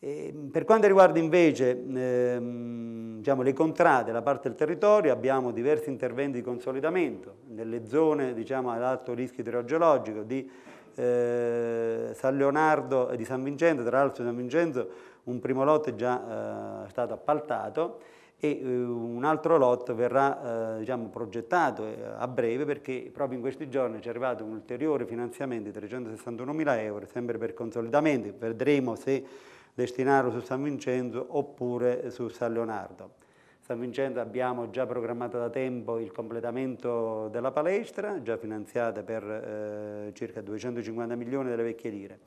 Ehm, per quanto riguarda invece ehm, diciamo, le contrade, la parte del territorio, abbiamo diversi interventi di consolidamento nelle zone diciamo, ad alto rischio idrogeologico di eh, San Leonardo e di San Vincenzo, tra l'altro San Vincenzo un primo lotto è già eh, stato appaltato e eh, un altro lotto verrà eh, diciamo, progettato eh, a breve perché proprio in questi giorni ci è arrivato un ulteriore finanziamento di 361 mila euro, sempre per consolidamento, vedremo se destinarlo su San Vincenzo oppure su San Leonardo. San Vincenzo abbiamo già programmato da tempo il completamento della palestra, già finanziata per eh, circa 250 milioni delle vecchie lire.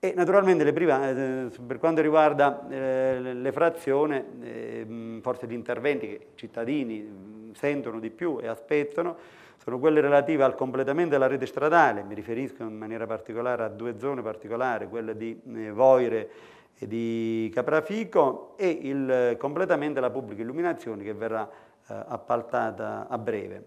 E naturalmente private, eh, per quanto riguarda eh, le frazioni, eh, forse gli interventi che i cittadini sentono di più e aspettano sono quelle relative al completamento della rete stradale, mi riferisco in maniera particolare a due zone particolari, quella di eh, Voire di Caprafico e il completamento della pubblica illuminazione che verrà eh, appaltata a breve.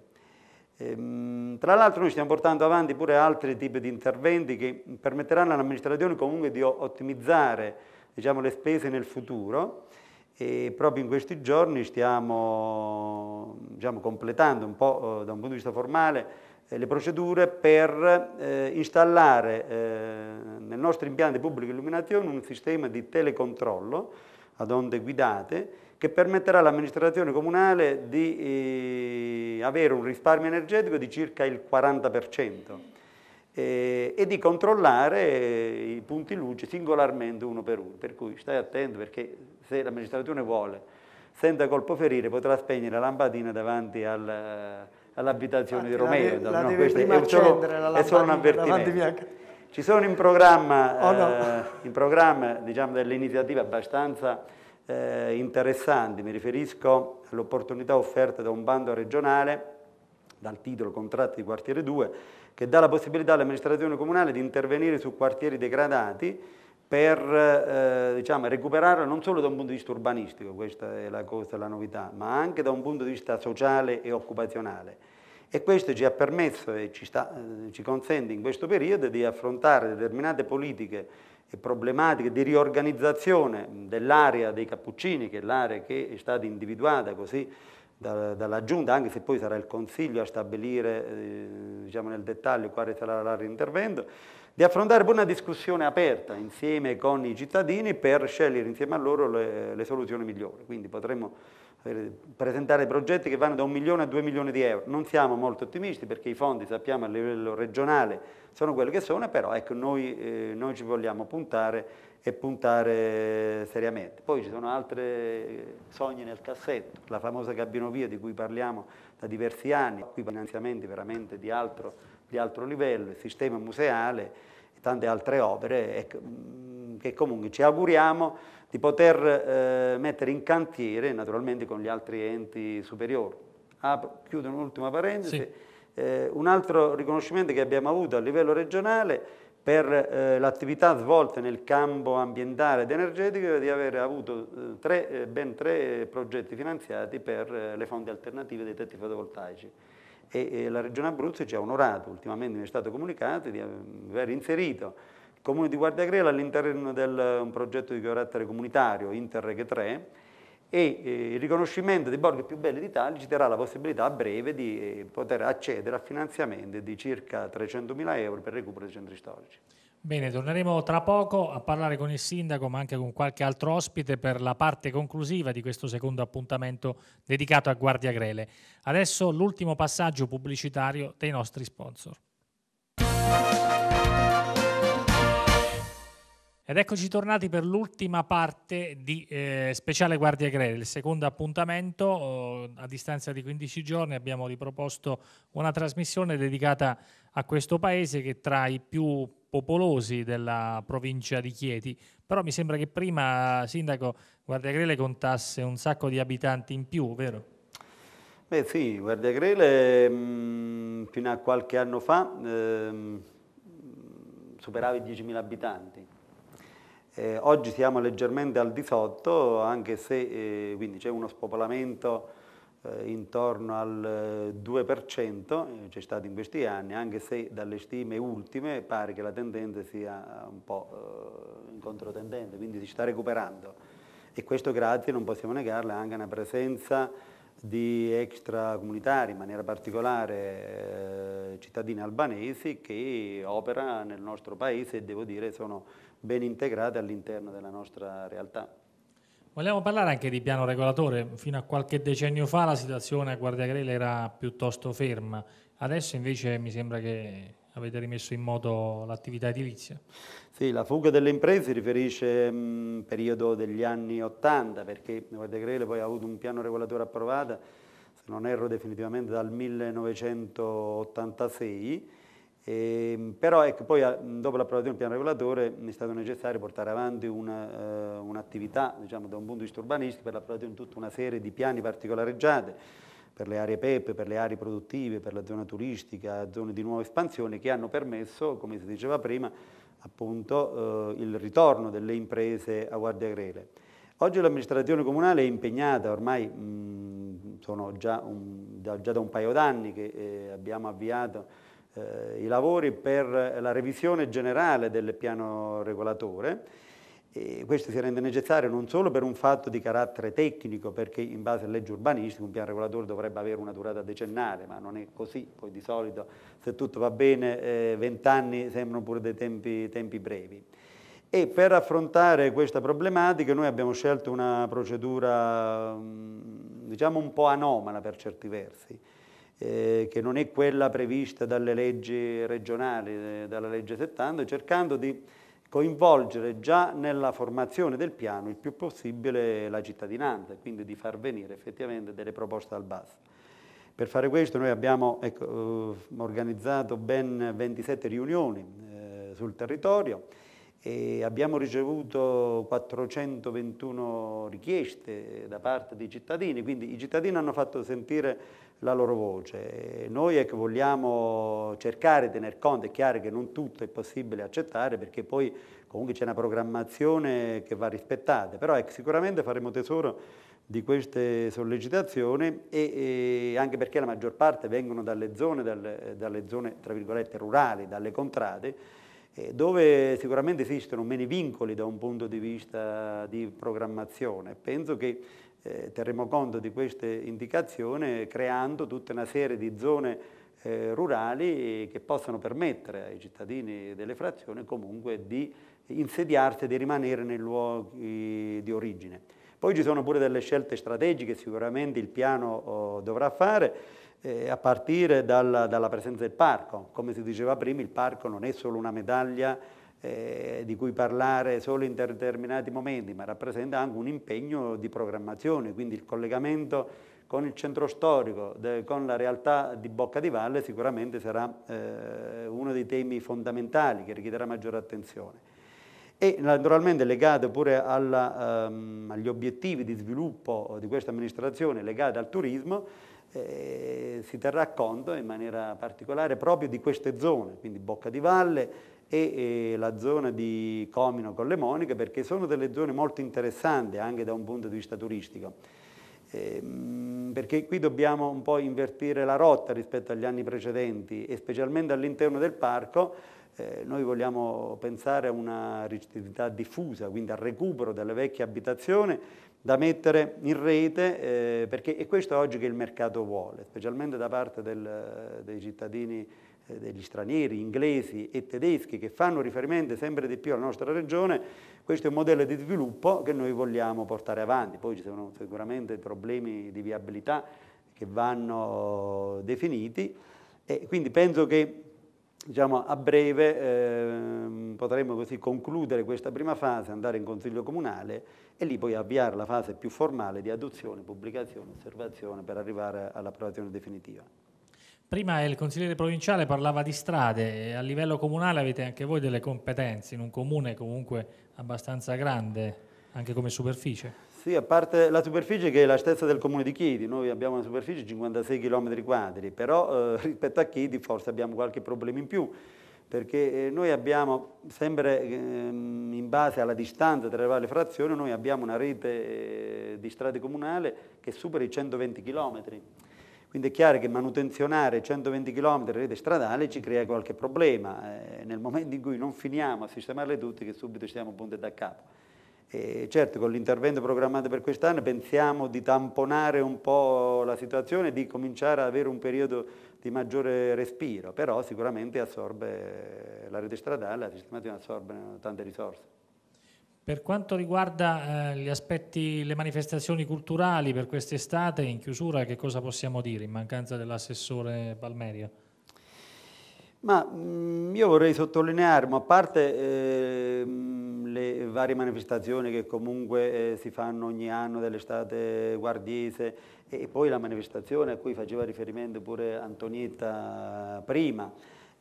Ehm, tra l'altro noi stiamo portando avanti pure altri tipi di interventi che permetteranno all'amministrazione comunque di ottimizzare diciamo, le spese nel futuro e proprio in questi giorni stiamo diciamo, completando un po' eh, da un punto di vista formale eh, le procedure per eh, installare eh, nel nostro impianto di pubblica illuminazione un sistema di telecontrollo ad onde guidate che permetterà all'amministrazione comunale di eh, avere un risparmio energetico di circa il 40% eh, e di controllare eh, i punti luce singolarmente uno per uno. Per cui stai attento perché se l'amministrazione vuole, senza colpo ferire, potrà spegnere la lampadina davanti al all'abitazione di Romeo. La, la no, è, è, solo, la è solo un avvertimento. Ci sono in programma, oh, no. eh, in programma diciamo, delle iniziative abbastanza eh, interessanti, mi riferisco all'opportunità offerta da un bando regionale dal titolo Contratti di quartiere 2, che dà la possibilità all'amministrazione comunale di intervenire su quartieri degradati per eh, diciamo, recuperarla non solo da un punto di vista urbanistico, questa è la, cosa, la novità, ma anche da un punto di vista sociale e occupazionale. E questo ci ha permesso e ci, sta, eh, ci consente in questo periodo di affrontare determinate politiche e problematiche di riorganizzazione dell'area dei Cappuccini, che è l'area che è stata individuata così da, dalla Giunta, anche se poi sarà il Consiglio a stabilire eh, diciamo nel dettaglio quale sarà l'area di intervento, di affrontare poi una discussione aperta insieme con i cittadini per scegliere insieme a loro le, le soluzioni migliori. Quindi potremmo presentare progetti che vanno da un milione a due milioni di euro. Non siamo molto ottimisti perché i fondi, sappiamo, a livello regionale sono quelli che sono, però ecco, noi, eh, noi ci vogliamo puntare e puntare seriamente. Poi ci sono altri eh, sogni nel cassetto, la famosa cabinovia di cui parliamo da diversi anni, qui finanziamenti veramente di altro di altro livello, il sistema museale e tante altre opere mm, che comunque ci auguriamo di poter eh, mettere in cantiere naturalmente con gli altri enti superiori. Apro, chiudo un'ultima parentesi. Sì. Eh, un altro riconoscimento che abbiamo avuto a livello regionale per eh, l'attività svolta nel campo ambientale ed energetico è di aver avuto eh, tre, eh, ben tre progetti finanziati per eh, le fonti alternative dei tetti fotovoltaici e, e la Regione Abruzzo ci ha onorato, ultimamente mi è stato comunicato, di ehm, aver inserito il Comune di Guardiagrela all'interno di un progetto di carattere comunitario, Interreg 3, e eh, il riconoscimento dei borghi più belli d'Italia ci darà la possibilità a breve di eh, poter accedere a finanziamenti di circa 300.000 euro per recupero dei centri storici. Bene, torneremo tra poco a parlare con il sindaco ma anche con qualche altro ospite per la parte conclusiva di questo secondo appuntamento dedicato a Guardia Grele. Adesso l'ultimo passaggio pubblicitario dei nostri sponsor. Ed eccoci tornati per l'ultima parte di eh, Speciale Guardia Grele, il secondo appuntamento. Oh, a distanza di 15 giorni abbiamo riproposto una trasmissione dedicata a questo paese che è tra i più popolosi della provincia di Chieti. Però mi sembra che prima, Sindaco, Guardia Grele contasse un sacco di abitanti in più, vero? Beh sì, Guardia Grele mh, mm, fino a qualche anno fa eh, superava i 10.000 abitanti eh, oggi siamo leggermente al di sotto, anche se eh, quindi c'è uno spopolamento eh, intorno al 2%, eh, eh, c'è stato in questi anni, anche se dalle stime ultime pare che la tendenza sia un po' in controtendente, quindi si sta recuperando. E questo grazie, non possiamo negarle, anche a una presenza di extracomunitari, in maniera particolare eh, cittadini albanesi che opera nel nostro paese e devo dire sono ben integrate all'interno della nostra realtà. Vogliamo parlare anche di piano regolatore. Fino a qualche decennio fa la situazione a Guardia Grele era piuttosto ferma, adesso invece mi sembra che avete rimesso in moto l'attività edilizia. Sì, la fuga delle imprese riferisce al mm, periodo degli anni 80, perché Guardia Grele poi ha avuto un piano regolatore approvato, se non erro definitivamente, dal 1986 e, ehm, però ecco, poi ah, dopo l'approvazione del piano regolatore è stato necessario portare avanti una, uh, eh, un'attività diciamo, da un punto di vista urbanistico per l'approvazione di tutta una serie di piani particolareggiati per le aree PEP, per le aree produttive, per la zona turistica, zone di nuova espansione che hanno permesso, come si diceva prima, appunto, uh, il ritorno delle imprese a Guardia Grele. Oggi l'amministrazione comunale è impegnata, ormai mh, sono già, un, da, già, da, un paio d'anni che eh, abbiamo avviato eh, i lavori per la revisione generale del piano regolatore. E questo si rende necessario non solo per un fatto di carattere tecnico, perché in base alle leggi urbanistiche un piano regolatore dovrebbe avere una durata decennale, ma non è così, poi di solito se tutto va bene eh, vent'anni eh, sembrano pure dei tempi, tempi brevi. E per affrontare questa problematica noi abbiamo scelto una procedura mm, diciamo un po' anomala per certi versi, eh, che non è quella prevista dalle leggi regionali, eh, dalla legge 70, cercando di coinvolgere già nella formazione del piano il più possibile la cittadinanza, quindi di far venire effettivamente delle proposte dal basso. Per fare questo noi abbiamo ecco, eh, organizzato ben 27 riunioni eh, sul territorio e abbiamo ricevuto 421 richieste eh, da parte dei cittadini, quindi i cittadini hanno fatto sentire la loro voce. noi ecco, vogliamo cercare di tener conto, è chiaro che non tutto è possibile accettare perché poi comunque c'è una programmazione che va rispettata, però ecco, sicuramente faremo tesoro di queste sollecitazioni e, e, anche perché la maggior parte vengono dalle zone, dalle, dalle zone tra virgolette rurali, dalle contrade, dove sicuramente esistono meno vincoli da un punto di vista di programmazione. Penso che eh, terremo conto di queste indicazioni creando tutta una serie di zone eh, rurali che possano permettere ai cittadini delle frazioni comunque di insediarsi e di rimanere nei luoghi di origine. Poi ci sono pure delle scelte strategiche, sicuramente il piano oh, dovrà fare, eh, a partire dalla, dalla presenza del parco. Come si diceva prima, il parco non è solo una medaglia eh, di cui parlare solo in determinati momenti, ma rappresenta anche un impegno di programmazione, quindi il collegamento con il centro storico, de, con la realtà di Bocca di Valle sicuramente sarà eh, uno dei temi fondamentali che richiederà maggiore attenzione. E naturalmente legato pure alla, ehm, agli obiettivi di sviluppo di questa amministrazione legata al turismo, eh, si terrà conto in maniera particolare proprio di queste zone, quindi Bocca di Valle, e, la zona di Comino con le Moniche perché sono delle zone molto interessanti anche da un punto di vista turistico. Ehm, perché qui dobbiamo un po' invertire la rotta rispetto agli anni precedenti e specialmente all'interno del parco eh, noi vogliamo pensare a una ricettività diffusa, quindi al recupero delle vecchie abitazioni da mettere in rete, eh, perché è questo oggi che il mercato vuole, specialmente da parte del, dei cittadini eh, degli stranieri, inglesi e tedeschi che fanno riferimento sempre di più alla nostra regione, questo è un modello di sviluppo che noi vogliamo portare avanti. Poi ci sono sicuramente problemi di viabilità che vanno definiti e quindi penso che diciamo, a breve eh, potremo così concludere questa prima fase, andare in Consiglio Comunale e lì poi avviare la fase più formale di adozione, pubblicazione, osservazione per arrivare all'approvazione definitiva. Prima il consigliere provinciale parlava di strade, a livello comunale avete anche voi delle competenze in un comune comunque abbastanza grande, anche come superficie? Sì, a parte la superficie che è la stessa del comune di Chiedi, noi abbiamo una superficie di 56 km quadri, però eh, <laughs> rispetto a Chiedi forse abbiamo qualche problema in più, perché eh, noi abbiamo sempre, eh, in base alla distanza tra le varie frazioni, noi abbiamo una rete eh, di strade comunale che supera i 120 chilometri. Quindi è chiaro che manutenzionare 120 km di rete stradale ci crea qualche problema, eh, nel momento in cui non finiamo a sistemarle tutte che subito siamo punte da capo. E certo, con l'intervento programmato per quest'anno pensiamo di tamponare un po' la situazione e di cominciare ad avere un periodo di maggiore respiro, però sicuramente assorbe la rete stradale, la sistemazione assorbe tante risorse. Per quanto riguarda eh, gli aspetti, le manifestazioni culturali per quest'estate, in chiusura che cosa possiamo dire in mancanza dell'assessore Palmeria? Ma mh, mm, io vorrei sottolineare, a parte eh, le varie manifestazioni che comunque eh, si fanno ogni anno dell'estate guardiese e poi la manifestazione a cui faceva riferimento pure Antonietta prima,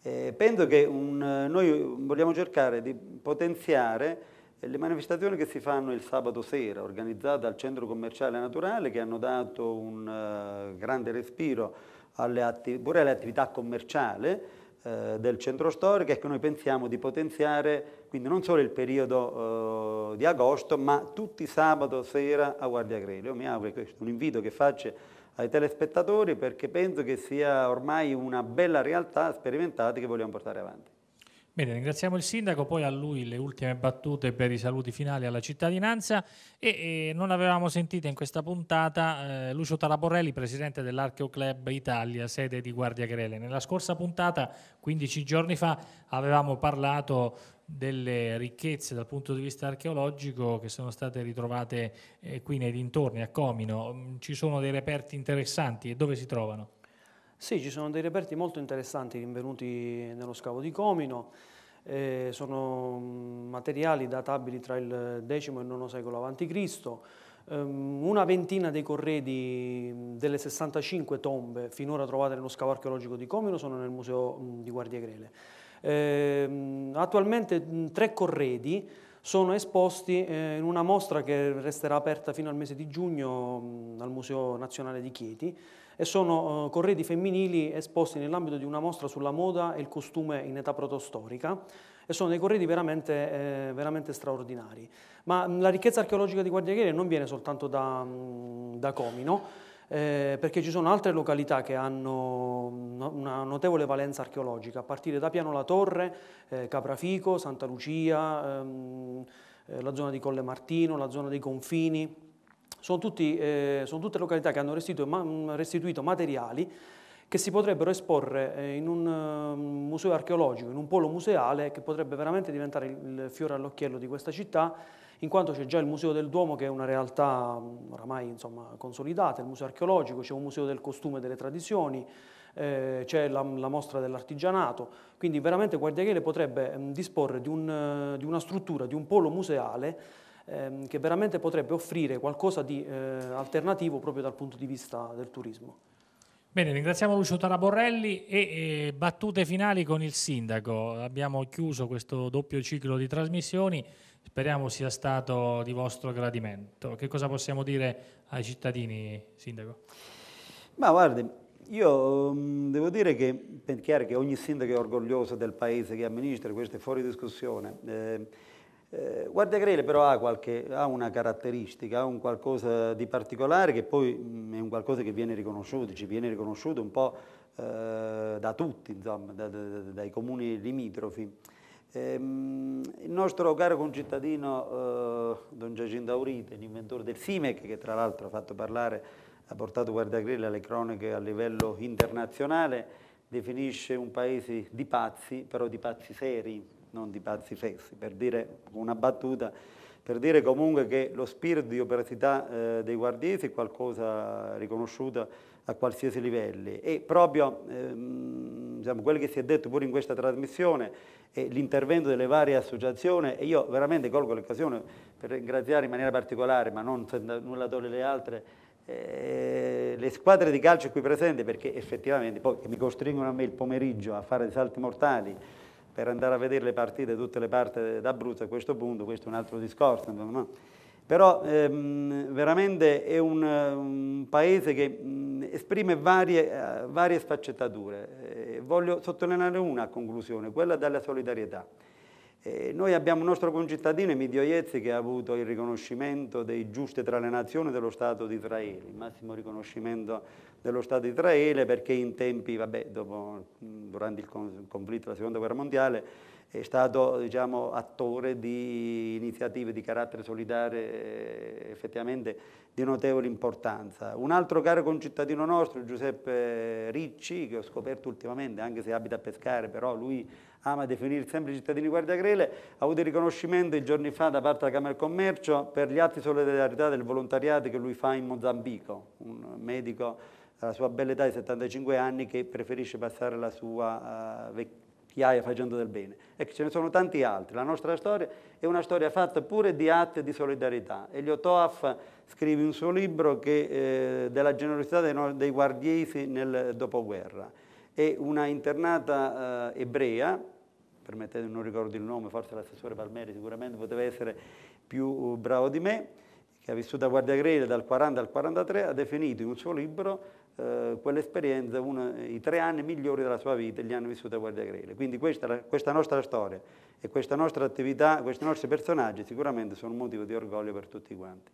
eh, penso che un, noi vogliamo cercare di potenziare le manifestazioni che si fanno il sabato sera, organizzate al centro commerciale naturale, che hanno dato un eh, grande respiro alle pure alle attività commerciali eh, del centro storico e che noi pensiamo di potenziare, quindi non solo il periodo eh, di agosto, ma tutti sabato sera a Guardia Grele. Io mi auguro, che questo è un invito che faccio ai telespettatori perché penso che sia ormai una bella realtà sperimentata che vogliamo portare avanti. Bene, ringraziamo il sindaco, poi a lui le ultime battute per i saluti finali alla cittadinanza e, e non avevamo sentito in questa puntata eh, Lucio Taraborelli, presidente dell'Archeo Club Italia, sede di Guardia Grele. Nella scorsa puntata, 15 giorni fa, avevamo parlato delle ricchezze dal punto di vista archeologico che sono state ritrovate eh, qui nei dintorni, a Comino. Mm, ci sono dei reperti interessanti e dove si trovano? Sì, ci sono dei reperti molto interessanti rinvenuti nello scavo di Comino, eh, sono mm, materiali databili tra il X e il IX secolo a.C., ehm, una ventina dei corredi mm, delle 65 tombe finora trovate nello scavo archeologico di Comino sono nel museo mm, di Guardia Grele. Ehm, attualmente tre corredi sono esposti eh, in una mostra che resterà aperta fino al mese di giugno al Museo Nazionale di Chieti, e sono eh, corredi femminili esposti nell'ambito di una mostra sulla moda e il costume in età protostorica e sono dei corredi veramente, eh, veramente straordinari. Ma mm, la ricchezza archeologica di Guardiaghiere non viene soltanto da, mm, da Comino, eh, perché ci sono altre località che hanno mm, una notevole valenza archeologica, a partire da Piano La Torre, eh, Caprafico, Santa Lucia, ehm, eh, la zona di Colle Martino, la zona dei confini, sono, tutti, eh, sono tutte località che hanno restituito, ma, mm, restituito materiali che si potrebbero esporre eh, in un mm, museo archeologico, in un polo museale che potrebbe veramente diventare il fiore all'occhiello di questa città, in quanto c'è già il Museo del Duomo che è una realtà mm, oramai insomma, consolidata, il museo archeologico, c'è un museo del costume e delle tradizioni, eh, c'è la, la, mostra dell'artigianato, quindi veramente Guardiachele potrebbe mh, disporre di, un, eh, di una struttura, di un polo museale ehm, che veramente potrebbe offrire qualcosa di eh, alternativo proprio dal punto di vista del turismo. Bene, ringraziamo Lucio Taraborrelli e, e eh, battute finali con il sindaco. Abbiamo chiuso questo doppio ciclo di trasmissioni, speriamo sia stato di vostro gradimento. Che cosa possiamo dire ai cittadini, sindaco? Ma guardi, io mm, devo dire che è chiaro che ogni sindaco è orgoglioso del paese che amministra, questo è fuori discussione. Eh, eh, Guardia Grele però ha, qualche, ha, una caratteristica, ha un qualcosa di particolare che poi mh, mm, è un qualcosa che viene riconosciuto, ci viene riconosciuto un po' eh, da tutti, insomma, da, da, dai comuni limitrofi. Eh, il nostro caro concittadino eh, Don Giacinto Aurite, l'inventore del FIMEC, che tra l'altro ha fatto parlare, ha portato Guardia Grele alle cronache a livello internazionale, definisce un paese di pazzi, però di pazzi seri, non di pazzi fessi, per dire una battuta, per dire comunque che lo spirito di operosità eh, dei guardiesi è qualcosa riconosciuto a qualsiasi livello e proprio ehm, diciamo, quello che si è detto pure in questa trasmissione e l'intervento delle varie associazioni e io veramente colgo l'occasione per ringraziare in maniera particolare, ma non senza nulla togliere le altre, eh, le squadre di calcio qui presenti perché effettivamente poi mi costringono a me il pomeriggio a fare dei salti mortali per andare a vedere le partite, tutte le parti d'Abruzzo a questo punto, questo è un altro discorso. No? Però ehm, veramente è un, un paese che mh, esprime varie, uh, varie sfaccettature. Eh, voglio sottolineare una a conclusione, quella della solidarietà. E noi abbiamo un nostro concittadino, Emidio Iezzi, che ha avuto il riconoscimento dei giusti tra le nazioni dello Stato di Israele, il massimo riconoscimento dello Stato di Israele perché in tempi, vabbè, dopo, durante il conflitto della Seconda Guerra Mondiale, è stato diciamo, attore di iniziative di carattere solidale effettivamente di notevole importanza. Un altro caro concittadino nostro, Giuseppe Ricci, che ho scoperto ultimamente, anche se abita a Pescare, però lui ama definire sempre cittadini guardia guardiagrele, ha avuto il riconoscimento i giorni fa da parte della Camera del Commercio per gli atti di solidarietà del volontariato che lui fa in Mozambico, un medico alla sua bella età di 75 anni che preferisce passare la sua uh, vecchia migliaia facendo del bene. Ecco, ce ne sono tanti altri. La nostra storia è una storia fatta pure di atti di solidarietà. Elio Toaf scrive un suo libro che, eh, della generosità dei, no, dei, guardiesi nel dopoguerra. E una internata eh, ebrea, permettete, non ricordo il nome, forse l'assessore Palmeri sicuramente poteva essere più eh, bravo di me, che ha vissuto a Guardia Grele dal 40 al 43, ha definito in un suo libro eh, quell'esperienza, uno, i tre anni migliori della sua vita, gli hanno vissuti a Guardia Grele. Quindi questa, questa nostra storia e questa nostra attività, questi nostri personaggi sicuramente sono un motivo di orgoglio per tutti quanti.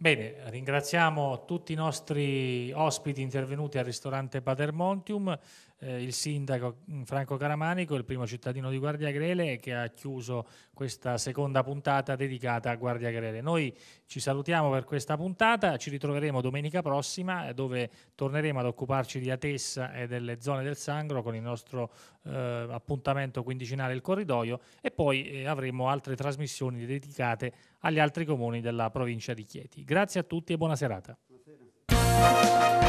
Bene, ringraziamo tutti i nostri ospiti intervenuti al ristorante Padermontium eh, il sindaco mm, Franco Caramanico, il primo cittadino di Guardia Grele, che ha chiuso questa seconda puntata dedicata a Guardia Grele. Noi ci salutiamo per questa puntata, ci ritroveremo domenica prossima eh, dove torneremo ad occuparci di Atessa e delle zone del Sangro con il nostro eh, appuntamento quindicinale Il Corridoio e poi eh, avremo altre trasmissioni dedicate agli altri comuni della provincia di Chieti. Grazie a tutti e buona serata. Buonasera.